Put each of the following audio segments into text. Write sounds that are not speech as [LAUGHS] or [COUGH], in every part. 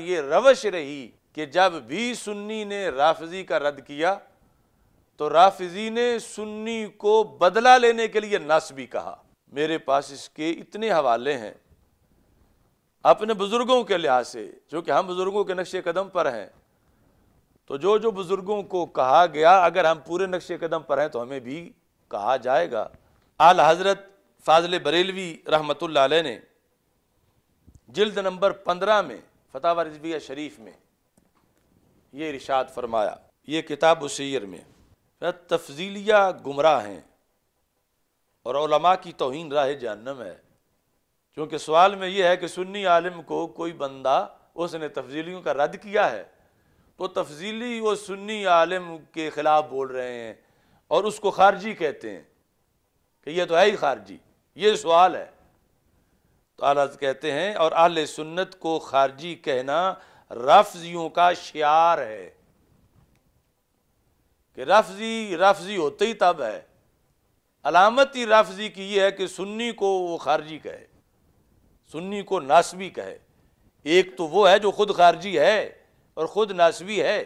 ये रवश रही कि जब भी सुन्नी ने राफजी का रद्द किया तो राफजी ने सुन्नी को बदला लेने के लिए नस भी कहा मेरे पास इसके इतने हवाले हैं अपने बुज़ुर्गों के लिहाज से जो कि हम बुज़ुर्गों के नक्शे कदम पर हैं तो जो जो बुज़ुर्गों को कहा गया अगर हम पूरे नक्शे कदम पर हैं तो हमें भी कहा जाएगा आल हज़रत फाजले बरेलवी रहमत ने जिल्द नंबर पंद्रह में फताह रजविया शरीफ में ये इरशाद फरमाया ये किताब सैर में तफजीलिया गुमराह हैं और की तोहन राह जहनम है क्योंकि सवाल में यह है कि सुन्नी आलम को कोई बंदा उसने तफजीलियों का रद्द किया है तो तफजीली वो सुन्नी आलम के ख़िलाफ़ बोल रहे हैं और उसको खारजी कहते हैं कि यह तो है ही खारजी ये सवाल है तो आलाज कहते हैं और अहल सुन्नत को खारजी कहना रफजियों का शार है कि रफजी रफजी होते ही तब है अलामत ही रफजी की यह है कि सुन्नी को वो खारजी कहे सुन्नी को नासवी कहे एक तो वो है जो खुद खारजी है और ख़ुद नासवी है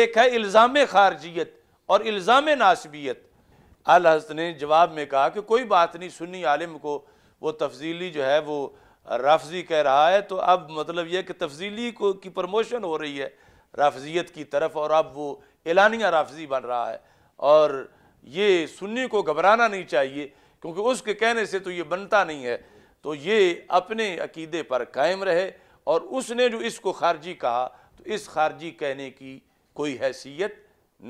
एक है इल्ज़ाम खारजियत और इल्ज़ाम नासबियत अल हजत ने जवाब में कहा कि कोई बात नहीं सुन्नी आलिम को वो तफजीली जो है वो राफजी कह रहा है तो अब मतलब यह कि तफजीली को की प्रमोशन हो रही है राफजियत की तरफ और अब वो एलानिया राफजी बन रहा है और ये सुन्नी को घबराना नहीं चाहिए क्योंकि उसके कहने से तो ये बनता नहीं है तो ये अपने अकीदे पर कायम रहे और उसने जो इसको खारजी कहा तो इस खारजी कहने की कोई हैसियत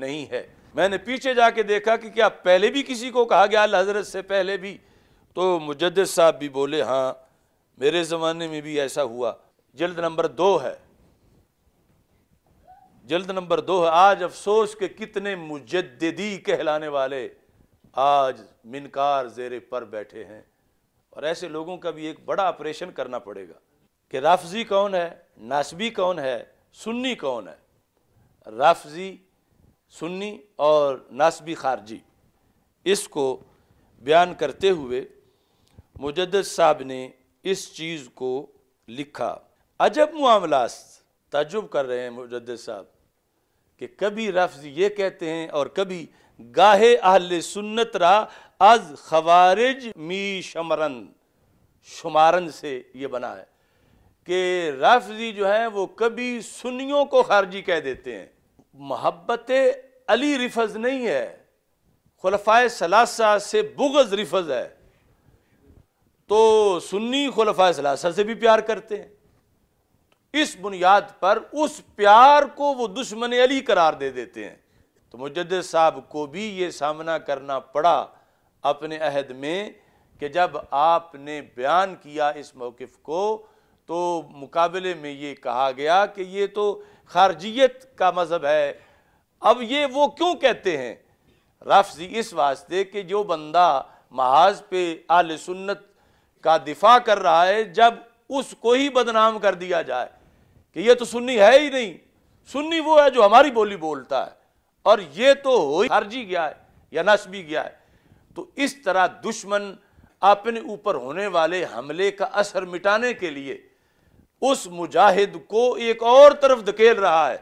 नहीं है मैंने पीछे जाके देखा कि क्या पहले भी किसी को कहा गया अल हजरत से पहले भी तो मुजद साहब भी बोले हाँ मेरे ज़माने में भी ऐसा हुआ जल्द नंबर दो है जल्द नंबर दो है आज अफसोस के कितने मुजदी कहलाने वाले आज मिनकार जेरे पर बैठे हैं और ऐसे लोगों का भी एक बड़ा ऑपरेशन करना पड़ेगा कि राफजी कौन है नासबी कौन है सुन्नी कौन है राफजी सुन्नी और नासबी खारजी इसको बयान करते हुए मुजद साहब ने इस चीज़ को लिखा अजब मामला तजुब कर रहे हैं मुजद साहब कि कभी रफ्ज ये कहते हैं और कभी गाहे अहल सुन्नत रा अज खवारिज मी शमरन शुमारन से ये बना है कि राफजी जो है वो कभी सुनियों को खारजी कह देते हैं मोहब्बत अली रिफज नहीं है खलफा सलासा से बुगज़ रिफज है तो सुन्नी खलफा सलासा से भी प्यार करते हैं इस बुनियाद पर उस प्यार को वो दुश्मन अली करार दे देते हैं तो मुजद साहब को भी ये सामना करना पड़ा अपने अहद में कि जब आपने बयान किया इस मौकफ को तो मुकाबले में ये कहा गया कि ये तो खारजियत का मज़हब है अब ये वो क्यों कहते हैं लफ्ज़ इस वास्ते कि जो बंदा महाज पे आल सुन्नत का दिफा कर रहा है जब उसको ही बदनाम कर दिया जाए कि ये तो सुन्नी है ही नहीं सुन्नी वो है जो हमारी बोली बोलता है और ये तो हो हर्जी गया है या नस भी गया है तो इस तरह दुश्मन अपने ऊपर होने वाले हमले का असर मिटाने के लिए उस मुजाहिद को एक और तरफ धकेल रहा है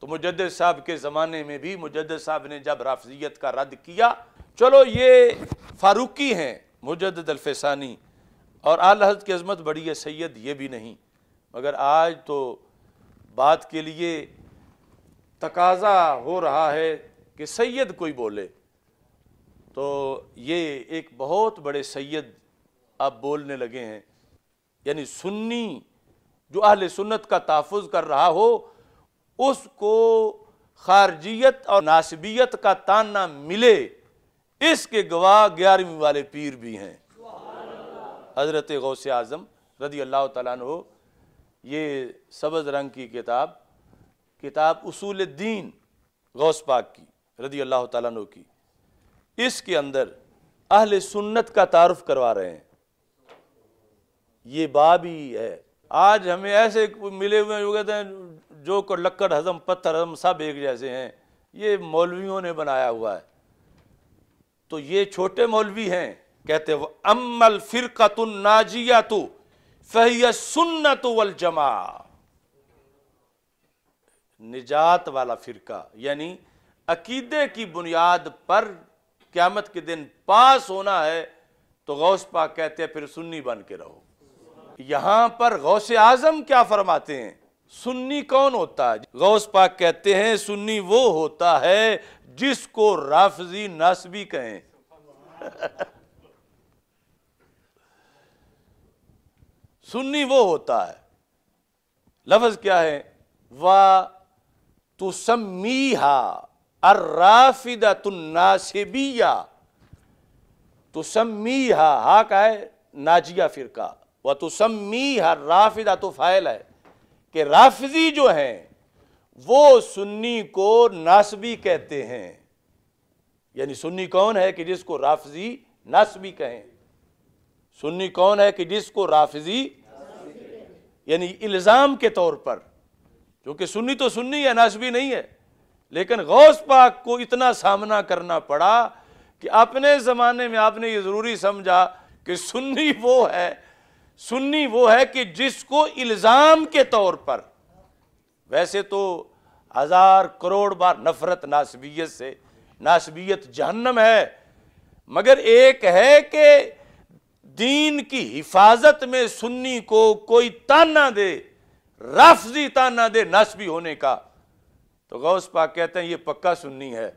तो मुजद साहब के ज़माने में भी मुजद साहब ने जब राफजियत का रद्द किया चलो ये फारूकी हैं मुजद अलफानी और आल हजरत की अजमत बड़ी है सैयद ये भी नहीं मगर आज तो बात के लिए तकाजा हो रहा है कि सैयद कोई बोले तो ये एक बहुत बड़े सैयद अब बोलने लगे हैं यानी सुन्नी जो अहल सुन्नत का तहफ़ कर रहा हो उसको खारजियत और नासबियत का ताना मिले इसके गवाह ग्यारहवीं वाले पीर भी हैं हज़रत गौस आज़म रदी अल्लाह तु ये सब्ज़ रंग की किताब किताब उसूल दीन गौस पाक की रदी अल्लाह तु की इसके अंदर अहल सुन्नत का तारफ़ करवा रहे हैं ये बाब ही है आज हमें ऐसे मिले हुए जो कहते हैं जो को लक्कड़ हजम पत्थर हजम सब एक जैसे हैं ये मौलवियों ने बनाया हुआ है तो ये छोटे मौलवी हैं कहते वो अमल फ़िरकत नाजिया तो सुन्ना सुन्नत वल जमा निजात वाला फ़िरका यानी अकीदे की बुनियाद पर क़्यामत के दिन पास होना है तो गौस पा कहते हैं फिर सुन्नी बन के रहो यहां पर गौस आजम क्या फरमाते हैं सुन्नी कौन होता है गौस पाक कहते हैं सुन्नी वो होता है जिसको राफजी नासबी कहें [LAUGHS] सुन्नी वो होता है लफज क्या है व तो सम्मीहा अर्राफिदा तुन्नासिबिया तो सम्मीहा हा का है नाजिया का वह तो हा राफिदा तो फ़ायल है कि राफजी जो हैं वो सुन्नी को नासबी कहते हैं यानी सुन्नी कौन है कि जिसको राफजी नासबी कहें सुन्नी कौन है कि जिसको राफिजी यानी इल्ज़ाम के तौर पर क्योंकि सुन्नी तो सुन्नी है नासबी नहीं है लेकिन गौस पाक को इतना सामना करना पड़ा कि अपने ज़माने में आपने ये ज़रूरी समझा कि सुन्नी वो है सुन्नी वो है कि जिसको इल्ज़ाम के तौर पर वैसे तो हज़ार करोड़ बार नफ़रत नासबियत से नासबियत जहन्नम है मगर एक है कि दीन की हिफाजत में सुन्नी को कोई ताना दे राफजी ताना दे भी होने का तो गौस पाक कहते हैं ये पक्का सुन्नी है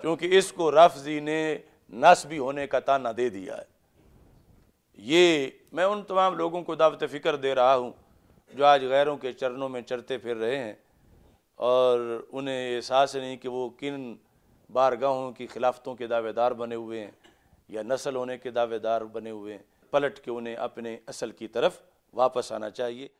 क्योंकि इसको राफजी ने भी होने का ताना दे दिया है ये मैं उन तमाम लोगों को दावत फ़िक्र दे रहा हूँ जो आज गैरों के चरणों में चरते फिर रहे हैं और उन्हें एहसास नहीं कि वो किन बारगाहों की खिलाफतों के दावेदार बने हुए हैं या नस्ल होने के दावेदार बने हुए पलट के उन्हें अपने असल की तरफ वापस आना चाहिए